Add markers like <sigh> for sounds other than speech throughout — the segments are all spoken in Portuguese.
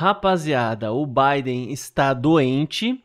rapaziada, o Biden está doente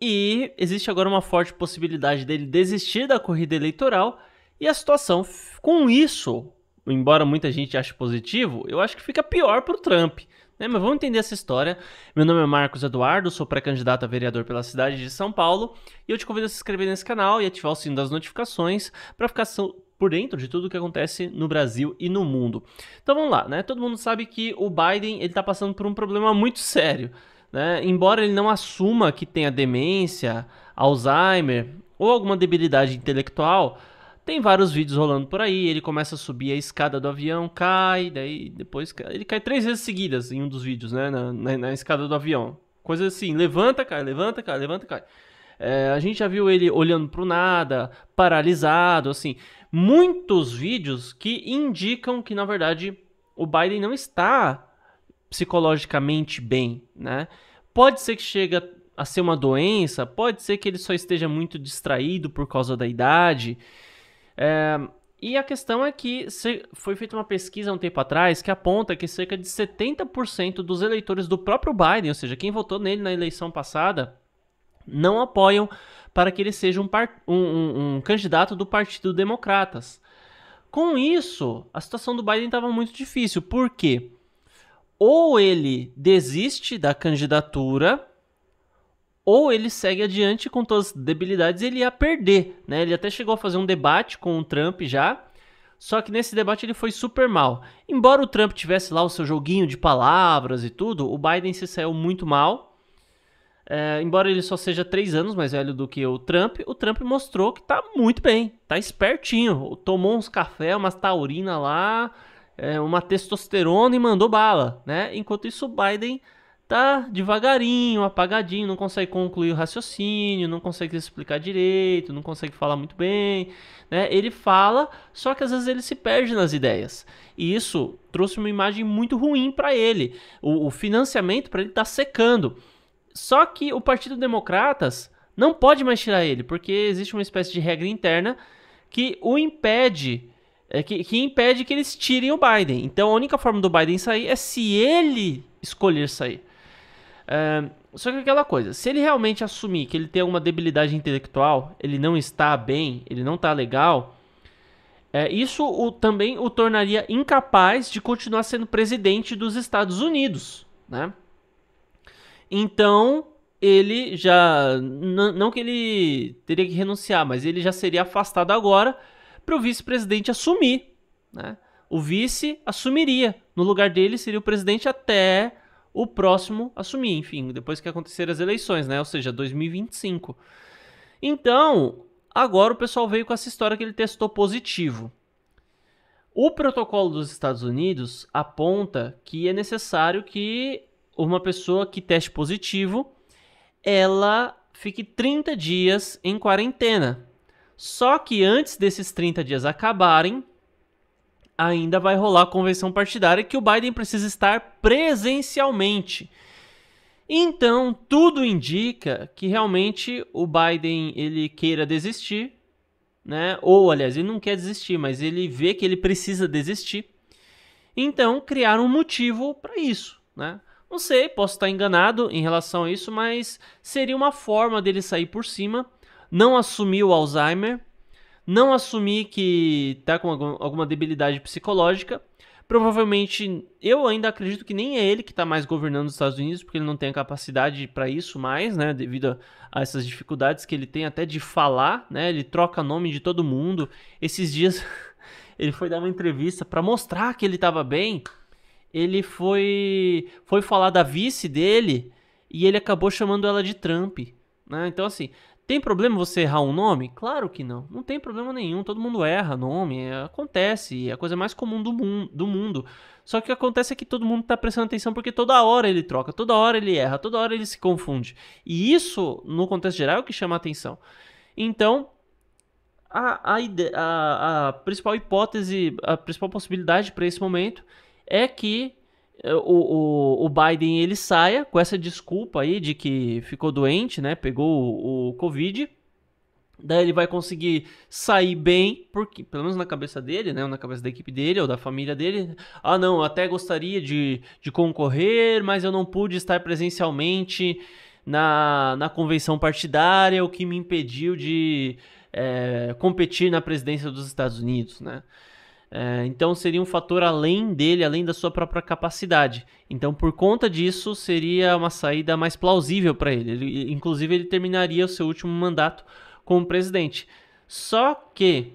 e existe agora uma forte possibilidade dele desistir da corrida eleitoral e a situação com isso, embora muita gente ache positivo, eu acho que fica pior para o Trump. Né? Mas vamos entender essa história. Meu nome é Marcos Eduardo, sou pré-candidato a vereador pela cidade de São Paulo e eu te convido a se inscrever nesse canal e ativar o sino das notificações para ficar por dentro de tudo o que acontece no Brasil e no mundo. Então vamos lá, né? Todo mundo sabe que o Biden ele está passando por um problema muito sério. Né? Embora ele não assuma que tenha demência, Alzheimer ou alguma debilidade intelectual, tem vários vídeos rolando por aí. Ele começa a subir a escada do avião, cai, daí depois cai. ele cai três vezes seguidas em um dos vídeos, né? Na, na, na escada do avião. Coisa assim, levanta, cai, levanta, cai, levanta, cai. É, a gente já viu ele olhando para o nada, paralisado, assim. Muitos vídeos que indicam que, na verdade, o Biden não está psicologicamente bem, né? Pode ser que chega a ser uma doença, pode ser que ele só esteja muito distraído por causa da idade. É, e a questão é que foi feita uma pesquisa há um tempo atrás que aponta que cerca de 70% dos eleitores do próprio Biden, ou seja, quem votou nele na eleição passada, não apoiam para que ele seja um, um, um, um candidato do Partido Democratas. Com isso, a situação do Biden estava muito difícil, porque ou ele desiste da candidatura, ou ele segue adiante com todas as debilidades ele ia perder. Né? Ele até chegou a fazer um debate com o Trump já, só que nesse debate ele foi super mal. Embora o Trump tivesse lá o seu joguinho de palavras e tudo, o Biden se saiu muito mal. É, embora ele só seja três anos mais velho do que o Trump, o Trump mostrou que tá muito bem, tá espertinho. Tomou uns café, umas taurina lá, é, uma testosterona e mandou bala, né? Enquanto isso, o Biden tá devagarinho, apagadinho, não consegue concluir o raciocínio, não consegue explicar direito, não consegue falar muito bem, né? Ele fala, só que às vezes ele se perde nas ideias. E isso trouxe uma imagem muito ruim para ele. O, o financiamento para ele tá secando. Só que o Partido Democratas não pode mais tirar ele, porque existe uma espécie de regra interna que o impede, é, que, que impede que eles tirem o Biden. Então a única forma do Biden sair é se ele escolher sair. É, só que aquela coisa, se ele realmente assumir que ele tem uma debilidade intelectual, ele não está bem, ele não está legal, é, isso o, também o tornaria incapaz de continuar sendo presidente dos Estados Unidos, né? Então, ele já. Não que ele teria que renunciar, mas ele já seria afastado agora para o vice-presidente assumir. Né? O vice assumiria. No lugar dele seria o presidente até o próximo assumir, enfim, depois que acontecerem as eleições, né? Ou seja, 2025. Então, agora o pessoal veio com essa história que ele testou positivo. O protocolo dos Estados Unidos aponta que é necessário que uma pessoa que teste positivo, ela fique 30 dias em quarentena. Só que antes desses 30 dias acabarem, ainda vai rolar a convenção partidária que o Biden precisa estar presencialmente. Então, tudo indica que realmente o Biden ele queira desistir, né? Ou aliás, ele não quer desistir, mas ele vê que ele precisa desistir. Então, criar um motivo para isso, né? Não sei, posso estar enganado em relação a isso, mas seria uma forma dele sair por cima, não assumir o Alzheimer, não assumir que está com alguma debilidade psicológica. Provavelmente, eu ainda acredito que nem é ele que está mais governando os Estados Unidos, porque ele não tem a capacidade para isso mais, né? Devido a, a essas dificuldades que ele tem até de falar, né? Ele troca nome de todo mundo. Esses dias <laughs> ele foi dar uma entrevista para mostrar que ele estava bem ele foi foi falar da vice dele e ele acabou chamando ela de Trump, né? Então assim, tem problema você errar um nome? Claro que não. Não tem problema nenhum. Todo mundo erra nome. É, acontece. É a coisa mais comum do, do mundo. Só que o que acontece é que todo mundo está prestando atenção porque toda hora ele troca, toda hora ele erra, toda hora ele se confunde. E isso, no contexto geral, é o que chama a atenção. Então, a, a, a, a principal hipótese, a principal possibilidade para esse momento é que eh, o, o, o, Biden ele saia com essa desculpa aí de que ficou doente, né? Pegou o, o, Covid. Daí ele vai conseguir sair bem, porque pelo menos na cabeça dele, né? Na cabeça da equipe dele ou da família dele. Ah, não, até gostaria de, de concorrer, mas eu não pude estar presencialmente na, na convenção partidária, o que me impediu de é, competir na presidência dos Estados Unidos, né? É, então seria um fator além dele, além da sua própria capacidade. Então, por conta disso, seria uma saída mais plausível para ele. ele. Inclusive, ele terminaria o seu último mandato como presidente. Só que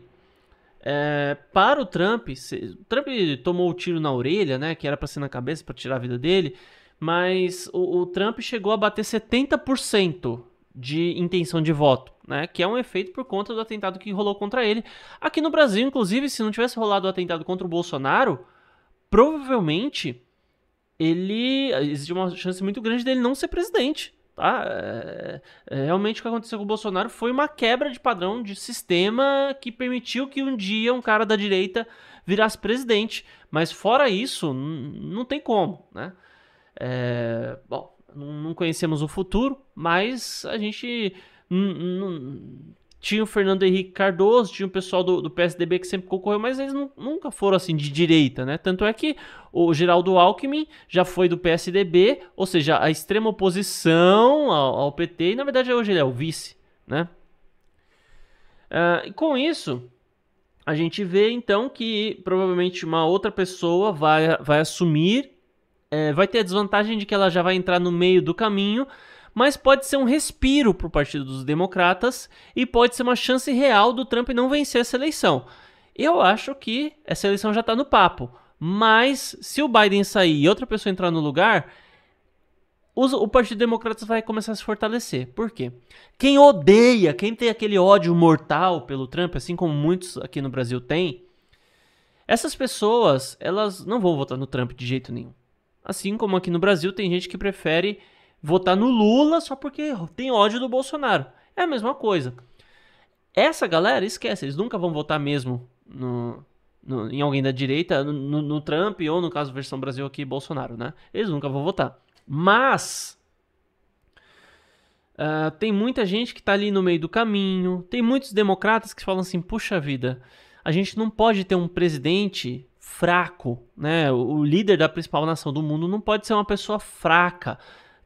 é, para o Trump, se, o Trump tomou o tiro na orelha, né, que era para ser na cabeça para tirar a vida dele, mas o, o Trump chegou a bater 70% de intenção de voto né? Que é um efeito por conta do atentado que rolou contra ele. Aqui no Brasil, inclusive, se não tivesse rolado o atentado contra o Bolsonaro, provavelmente ele existe uma chance muito grande dele não ser presidente. Tá? É, é realmente o que aconteceu com o Bolsonaro foi uma quebra de padrão de sistema que permitiu que um dia um cara da direita virasse presidente. Mas fora isso, não tem como. Né? É, bom, não conhecemos o futuro, mas a gente Hum, hum, tinha o Fernando Henrique Cardoso, tinha o pessoal do, do PSDB que sempre concorreu, mas eles nunca foram assim de direita, né? Tanto é que o Geraldo Alckmin já foi do PSDB, ou seja, a extrema oposição ao, ao PT, e na verdade hoje ele é o vice, né? Uh, e com isso, a gente vê então que provavelmente uma outra pessoa vai, vai assumir, é, vai ter a desvantagem de que ela já vai entrar no meio do caminho mas pode ser um respiro para o Partido dos Democratas e pode ser uma chance real do Trump não vencer essa eleição. Eu acho que essa eleição já está no papo, mas se o Biden sair e outra pessoa entrar no lugar, o Partido Democrata vai começar a se fortalecer. Por quê? Quem odeia, quem tem aquele ódio mortal pelo Trump, assim como muitos aqui no Brasil têm, essas pessoas, elas não vão votar no Trump de jeito nenhum. Assim como aqui no Brasil tem gente que prefere votar no Lula só porque tem ódio do Bolsonaro. É a mesma coisa. Essa galera, esquece, eles nunca vão votar mesmo no, no, em alguém da direita, no, no, Trump ou, no caso, versão Brasil aqui, Bolsonaro, né? Eles nunca vão votar. Mas. Uh, tem muita gente que tá ali no meio do caminho. Tem muitos democratas que falam assim: puxa vida, a gente não pode ter um presidente fraco, né? O, o líder da principal nação do mundo não pode ser uma pessoa fraca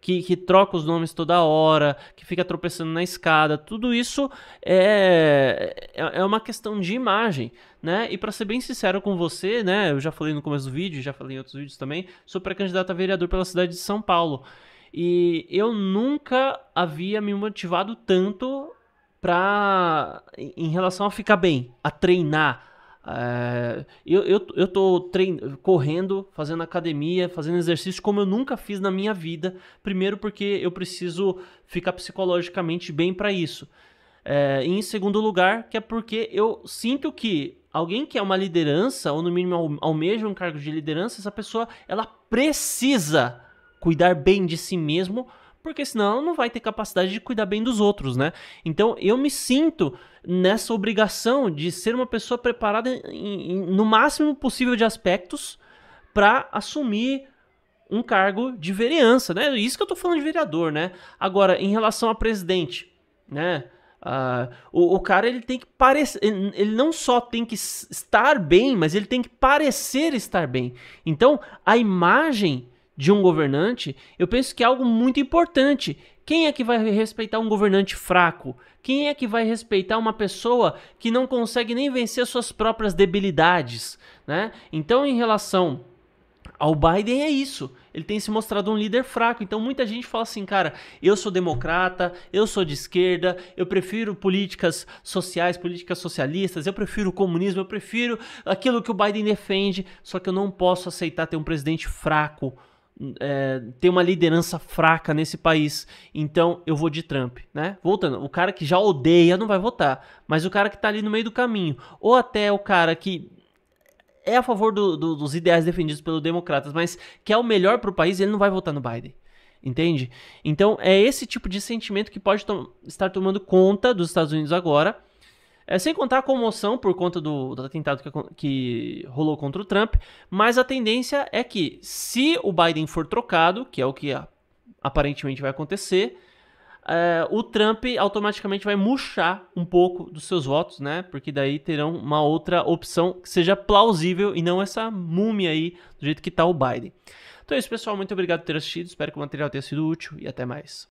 que, que troca os nomes toda hora, que fica tropeçando na escada, tudo isso é, é, é uma questão de imagem. Né? E para ser bem sincero com você, né? Eu já falei no começo do vídeo, já falei em outros vídeos também, sou pré-candidato a vereador pela cidade de São Paulo. E eu nunca havia me motivado tanto para em relação a ficar bem, a treinar, é, eu, eu, eu tô trein... correndo, fazendo academia, fazendo exercício como eu nunca fiz na minha vida. Primeiro, porque eu preciso ficar psicologicamente bem para isso. É, e em segundo lugar, que é porque eu sinto que alguém que é uma liderança, ou no mínimo almeja um cargo de liderança, essa pessoa ela precisa cuidar bem de si mesmo porque senão não vai ter capacidade de cuidar bem dos outros, né? Então eu me sinto nessa obrigação de ser uma pessoa preparada em, em, no máximo possível de aspectos para assumir um cargo de vereança, né? Isso que eu tô falando de vereador, né? Agora, em relação a presidente, né? Uh, o, o, cara ele tem que parecer, ele, ele, não só tem que estar bem, mas ele tem que parecer estar bem. Então a imagem de um governante, eu penso que é algo muito importante. Quem é que vai respeitar um governante fraco? Quem é que vai respeitar uma pessoa que não consegue nem vencer suas próprias debilidades? Né? Então, em relação ao Biden é isso. Ele tem se mostrado um líder fraco. Então muita gente fala assim, cara, eu sou democrata, eu sou de esquerda, eu prefiro políticas sociais, políticas socialistas, eu prefiro o comunismo, eu prefiro aquilo que o Biden defende, só que eu não posso aceitar ter um presidente fraco é, tem uma liderança fraca nesse país, então eu vou de Trump, né? Voltando, o cara que já odeia não vai votar, mas o cara que tá ali no meio do caminho, ou até o cara que é a favor do, do, dos ideais defendidos pelos democratas, mas que é o melhor para o país, ele não vai votar no Biden. Entende? Então é esse tipo de sentimento que pode to estar tomando conta dos Estados Unidos agora é, sem contar a comoção por conta do, do atentado que, que, rolou contra o Trump, mas a tendência é que, se o Biden for trocado, que é o que a, aparentemente vai acontecer, é, o Trump automaticamente vai murchar um pouco dos seus votos, né? Porque daí terão uma outra opção que seja plausível e não essa múmia aí do jeito que está o Biden. Então é isso, pessoal. Muito obrigado por ter assistido. Espero que o material tenha sido útil e até mais.